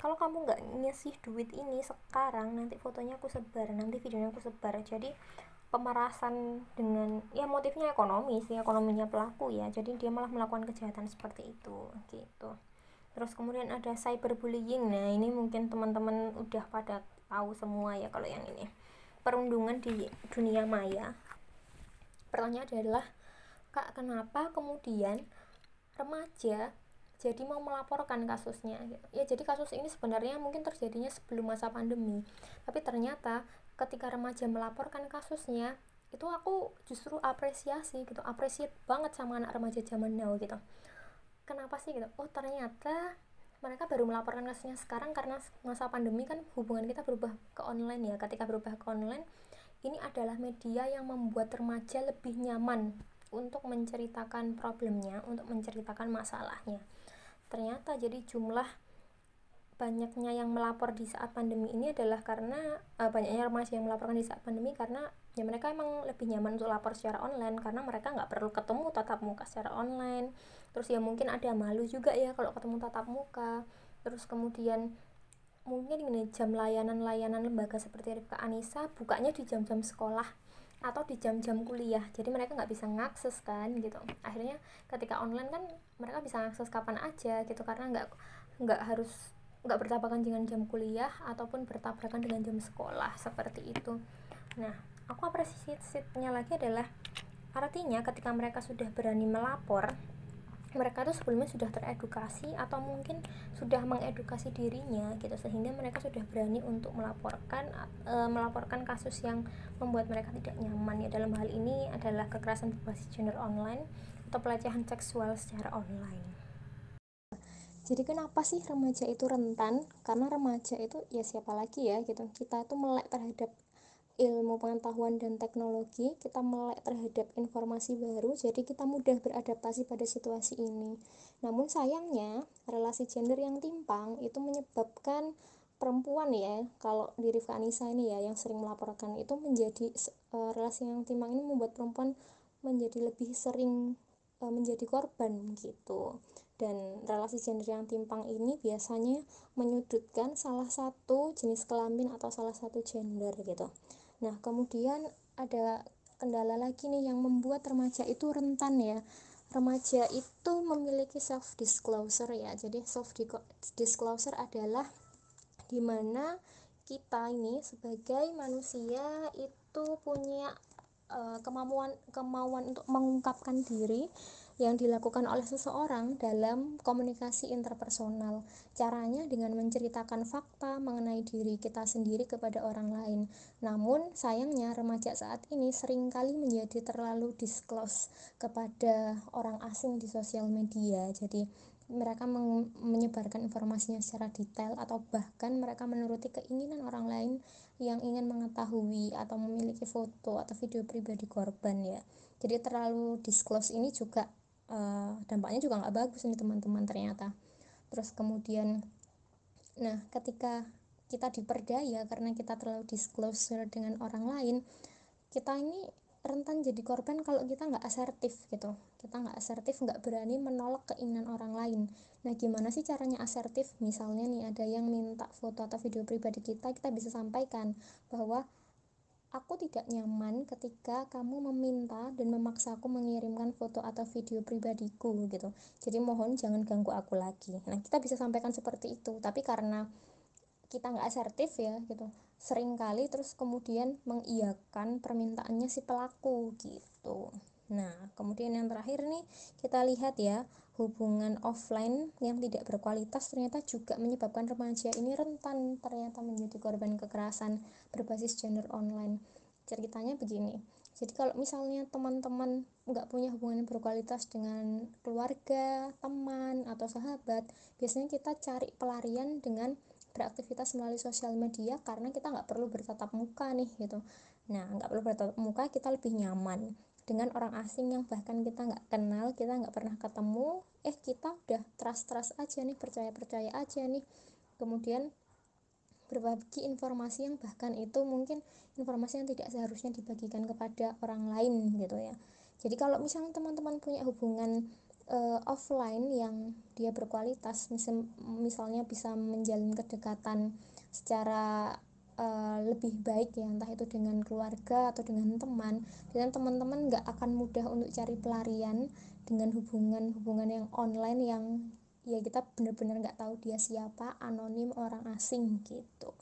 kalau kamu nggak ngasih duit ini sekarang nanti fotonya aku sebar nanti videonya aku sebar jadi pemerasan dengan ya motifnya ekonomi sih ekonominya pelaku ya jadi dia malah melakukan kejahatan seperti itu gitu terus kemudian ada cyberbullying nah ini mungkin teman-teman udah pada tahu semua ya kalau yang ini perundungan di dunia maya pertanyaan adalah kak kenapa kemudian remaja jadi mau melaporkan kasusnya ya jadi kasus ini sebenarnya mungkin terjadinya sebelum masa pandemi tapi ternyata ketika remaja melaporkan kasusnya itu aku justru apresiasi gitu apresiat banget sama anak remaja zaman now gitu kenapa sih gitu oh ternyata mereka baru melaporkan kasusnya sekarang karena masa pandemi kan hubungan kita berubah ke online ya ketika berubah ke online ini adalah media yang membuat remaja lebih nyaman untuk menceritakan problemnya untuk menceritakan masalahnya ternyata jadi jumlah banyaknya yang melapor di saat pandemi ini adalah karena uh, banyaknya remaja yang melaporkan di saat pandemi karena ya mereka emang lebih nyaman untuk lapor secara online karena mereka nggak perlu ketemu tatap muka secara online terus ya mungkin ada malu juga ya kalau ketemu tatap muka terus kemudian mungkin ini jam layanan-layanan lembaga seperti Rifka Anissa bukanya di jam-jam sekolah atau di jam-jam kuliah jadi mereka nggak bisa ngakses kan gitu akhirnya ketika online kan mereka bisa ngakses kapan aja gitu karena nggak nggak harus nggak bertabrakan dengan jam kuliah ataupun bertabrakan dengan jam sekolah seperti itu nah aku apresiasinya lagi adalah artinya ketika mereka sudah berani melapor mereka itu sebelumnya sudah teredukasi atau mungkin sudah mengedukasi dirinya gitu sehingga mereka sudah berani untuk melaporkan e, melaporkan kasus yang membuat mereka tidak nyaman ya dalam hal ini adalah kekerasan berbasis gender online atau pelecehan seksual secara online jadi kenapa sih remaja itu rentan karena remaja itu ya siapa lagi ya gitu kita itu melek terhadap ilmu pengetahuan dan teknologi kita melek terhadap informasi baru jadi kita mudah beradaptasi pada situasi ini namun sayangnya relasi gender yang timpang itu menyebabkan perempuan ya kalau di Rifka Anissa ini ya yang sering melaporkan itu menjadi e, relasi yang timpang ini membuat perempuan menjadi lebih sering e, menjadi korban gitu dan relasi gender yang timpang ini biasanya menyudutkan salah satu jenis kelamin atau salah satu gender gitu. Nah, kemudian ada kendala lagi nih yang membuat remaja itu rentan ya. Remaja itu memiliki self disclosure ya. Jadi self disclosure adalah di mana kita ini sebagai manusia itu punya uh, kemampuan kemauan untuk mengungkapkan diri yang dilakukan oleh seseorang dalam komunikasi interpersonal. Caranya dengan menceritakan fakta mengenai diri kita sendiri kepada orang lain. Namun, sayangnya remaja saat ini seringkali menjadi terlalu disclose kepada orang asing di sosial media. Jadi, mereka menyebarkan informasinya secara detail atau bahkan mereka menuruti keinginan orang lain yang ingin mengetahui atau memiliki foto atau video pribadi korban ya. Jadi terlalu disclose ini juga Eh, dampaknya juga nggak bagus nih teman-teman ternyata terus kemudian nah ketika kita diperdaya karena kita terlalu disclosure dengan orang lain kita ini rentan jadi korban kalau kita nggak asertif gitu kita nggak asertif nggak berani menolak keinginan orang lain nah gimana sih caranya asertif misalnya nih ada yang minta foto atau video pribadi kita kita bisa sampaikan bahwa Aku tidak nyaman ketika kamu meminta dan memaksaku mengirimkan foto atau video pribadiku gitu. Jadi mohon jangan ganggu aku lagi. Nah, kita bisa sampaikan seperti itu, tapi karena kita nggak asertif ya gitu sering kali terus kemudian mengiyakan permintaannya si pelaku gitu nah kemudian yang terakhir nih kita lihat ya hubungan offline yang tidak berkualitas ternyata juga menyebabkan remaja ini rentan ternyata menjadi korban kekerasan berbasis gender online. Ceritanya begini. Jadi kalau misalnya teman-teman nggak punya hubungan berkualitas dengan keluarga, teman, atau sahabat, biasanya kita cari pelarian dengan beraktivitas melalui sosial media karena kita nggak perlu bertatap muka nih gitu. Nah, nggak perlu bertatap muka, kita lebih nyaman dengan orang asing yang bahkan kita nggak kenal kita nggak pernah ketemu eh kita udah trust trust aja nih percaya percaya aja nih kemudian berbagi informasi yang bahkan itu mungkin informasi yang tidak seharusnya dibagikan kepada orang lain gitu ya jadi kalau misalnya teman-teman punya hubungan uh, offline yang dia berkualitas misalnya bisa menjalin kedekatan secara Eh, lebih baik ya entah itu dengan keluarga atau dengan teman dengan teman-teman nggak akan mudah untuk cari pelarian dengan hubungan-hubungan yang online yang ya kita benar-benar nggak tahu dia siapa anonim orang asing gitu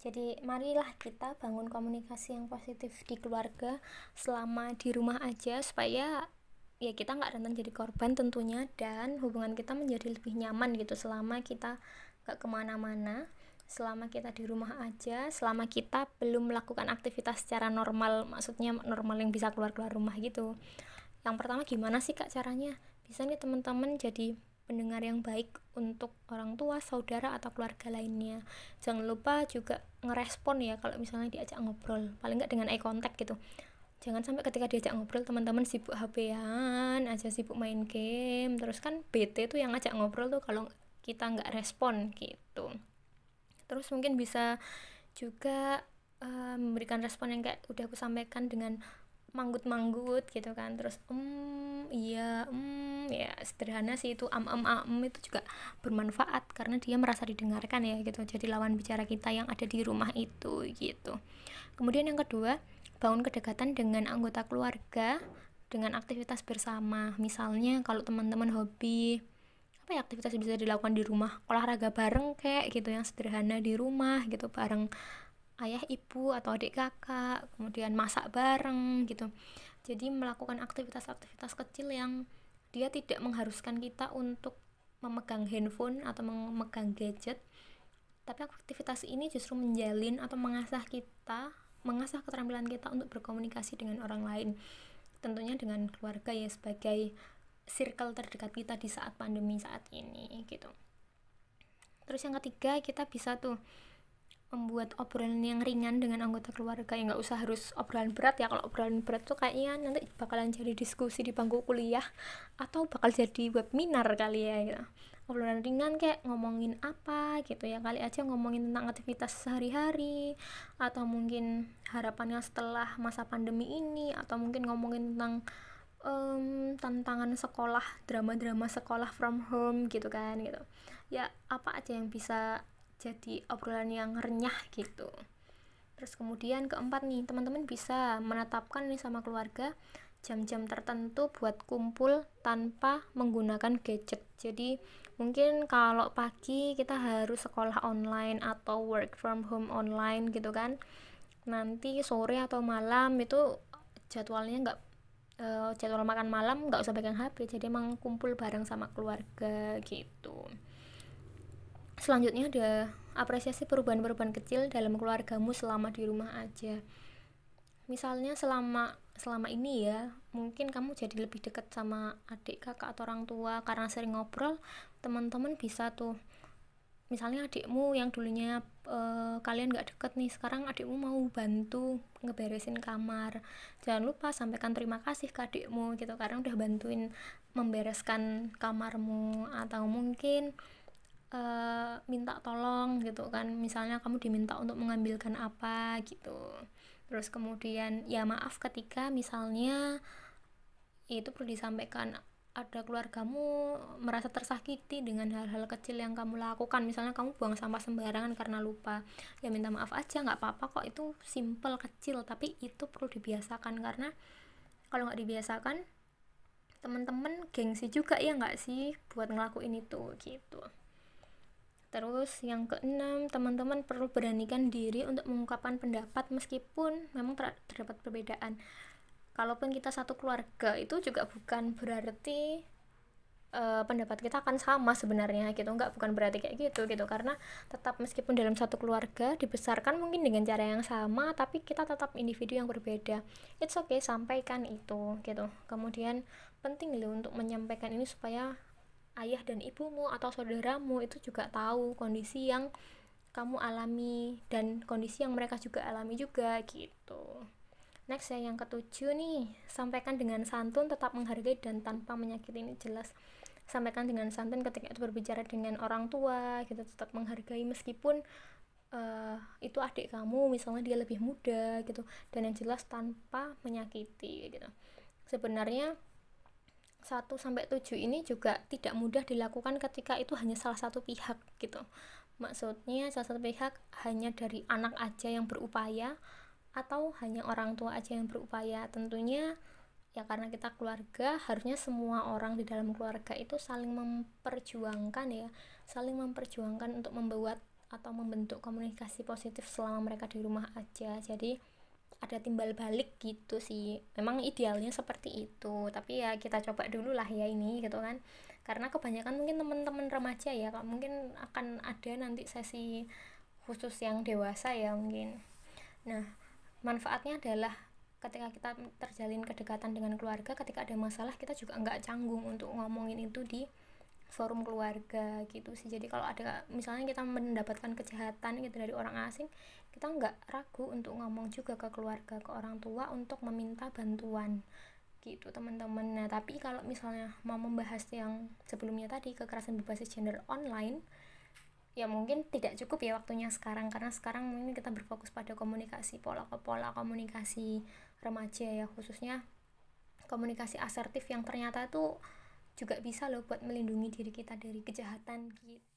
jadi marilah kita bangun komunikasi yang positif di keluarga selama di rumah aja supaya ya kita nggak rentan jadi korban tentunya dan hubungan kita menjadi lebih nyaman gitu selama kita nggak kemana-mana selama kita di rumah aja, selama kita belum melakukan aktivitas secara normal, maksudnya normal yang bisa keluar-keluar rumah gitu. Yang pertama gimana sih Kak caranya? Bisa nih teman-teman jadi pendengar yang baik untuk orang tua, saudara atau keluarga lainnya. Jangan lupa juga ngerespon ya kalau misalnya diajak ngobrol, paling nggak dengan eye contact gitu. Jangan sampai ketika diajak ngobrol teman-teman sibuk HP-an, aja sibuk main game, terus kan BT tuh yang ngajak ngobrol tuh kalau kita nggak respon gitu terus mungkin bisa juga uh, memberikan respon yang kayak udah aku sampaikan dengan manggut-manggut gitu kan terus um iya um ya sederhana sih itu am am am itu juga bermanfaat karena dia merasa didengarkan ya gitu jadi lawan bicara kita yang ada di rumah itu gitu kemudian yang kedua bangun kedekatan dengan anggota keluarga dengan aktivitas bersama misalnya kalau teman-teman hobi apa ya aktivitas bisa dilakukan di rumah olahraga bareng kayak gitu yang sederhana di rumah gitu bareng ayah ibu atau adik kakak kemudian masak bareng gitu jadi melakukan aktivitas-aktivitas kecil yang dia tidak mengharuskan kita untuk memegang handphone atau memegang gadget tapi aktivitas ini justru menjalin atau mengasah kita mengasah keterampilan kita untuk berkomunikasi dengan orang lain tentunya dengan keluarga ya sebagai circle terdekat kita di saat pandemi saat ini gitu terus yang ketiga kita bisa tuh membuat obrolan yang ringan dengan anggota keluarga yang nggak usah harus obrolan berat ya kalau obrolan berat tuh kayaknya nanti bakalan jadi diskusi di bangku kuliah atau bakal jadi webinar kali ya gitu obrolan ringan kayak ngomongin apa gitu ya kali aja ngomongin tentang aktivitas sehari-hari atau mungkin harapannya setelah masa pandemi ini atau mungkin ngomongin tentang um, tantangan sekolah drama-drama sekolah from home gitu kan gitu ya apa aja yang bisa jadi obrolan yang renyah gitu terus kemudian keempat nih teman-teman bisa menetapkan nih sama keluarga jam-jam tertentu buat kumpul tanpa menggunakan gadget jadi mungkin kalau pagi kita harus sekolah online atau work from home online gitu kan nanti sore atau malam itu jadwalnya nggak uh, jadwal makan malam nggak usah pegang HP jadi emang kumpul bareng sama keluarga gitu selanjutnya ada apresiasi perubahan-perubahan kecil dalam keluargamu selama di rumah aja misalnya selama selama ini ya mungkin kamu jadi lebih dekat sama adik kakak atau orang tua karena sering ngobrol teman-teman bisa tuh misalnya adikmu yang dulunya uh, kalian gak deket nih sekarang adikmu mau bantu ngeberesin kamar jangan lupa sampaikan terima kasih ke adikmu gitu karena udah bantuin membereskan kamarmu atau mungkin uh, minta tolong gitu kan misalnya kamu diminta untuk mengambilkan apa gitu terus kemudian ya maaf ketika misalnya ya itu perlu disampaikan ada keluargamu merasa tersakiti dengan hal-hal kecil yang kamu lakukan misalnya kamu buang sampah sembarangan karena lupa ya minta maaf aja nggak apa-apa kok itu simple kecil tapi itu perlu dibiasakan karena kalau nggak dibiasakan teman-teman gengsi juga ya nggak sih buat ngelakuin itu gitu terus yang keenam teman-teman perlu beranikan diri untuk mengungkapkan pendapat meskipun memang terdapat perbedaan kalaupun kita satu keluarga itu juga bukan berarti uh, pendapat kita akan sama sebenarnya gitu nggak bukan berarti kayak gitu gitu karena tetap meskipun dalam satu keluarga dibesarkan mungkin dengan cara yang sama tapi kita tetap individu yang berbeda it's okay sampaikan itu gitu kemudian penting loh untuk menyampaikan ini supaya ayah dan ibumu atau saudaramu itu juga tahu kondisi yang kamu alami dan kondisi yang mereka juga alami juga gitu Next ya yang ketujuh nih, sampaikan dengan santun, tetap menghargai dan tanpa menyakiti ini jelas. Sampaikan dengan santun ketika itu berbicara dengan orang tua, gitu tetap menghargai meskipun uh, itu adik kamu, misalnya dia lebih muda gitu, dan yang jelas tanpa menyakiti gitu. Sebenarnya 1 sampai 7 ini juga tidak mudah dilakukan ketika itu hanya salah satu pihak gitu. Maksudnya salah satu pihak hanya dari anak aja yang berupaya atau hanya orang tua aja yang berupaya tentunya ya karena kita keluarga harusnya semua orang di dalam keluarga itu saling memperjuangkan ya saling memperjuangkan untuk membuat atau membentuk komunikasi positif selama mereka di rumah aja jadi ada timbal balik gitu sih memang idealnya seperti itu tapi ya kita coba dulu lah ya ini gitu kan karena kebanyakan mungkin teman-teman remaja ya mungkin akan ada nanti sesi khusus yang dewasa ya mungkin nah manfaatnya adalah ketika kita terjalin kedekatan dengan keluarga ketika ada masalah kita juga nggak canggung untuk ngomongin itu di forum keluarga gitu sih jadi kalau ada misalnya kita mendapatkan kejahatan gitu dari orang asing kita nggak ragu untuk ngomong juga ke keluarga ke orang tua untuk meminta bantuan gitu teman-teman nah tapi kalau misalnya mau membahas yang sebelumnya tadi kekerasan berbasis gender online ya mungkin tidak cukup ya waktunya sekarang karena sekarang mungkin kita berfokus pada komunikasi pola ke pola komunikasi remaja ya khususnya komunikasi asertif yang ternyata itu juga bisa loh buat melindungi diri kita dari kejahatan gitu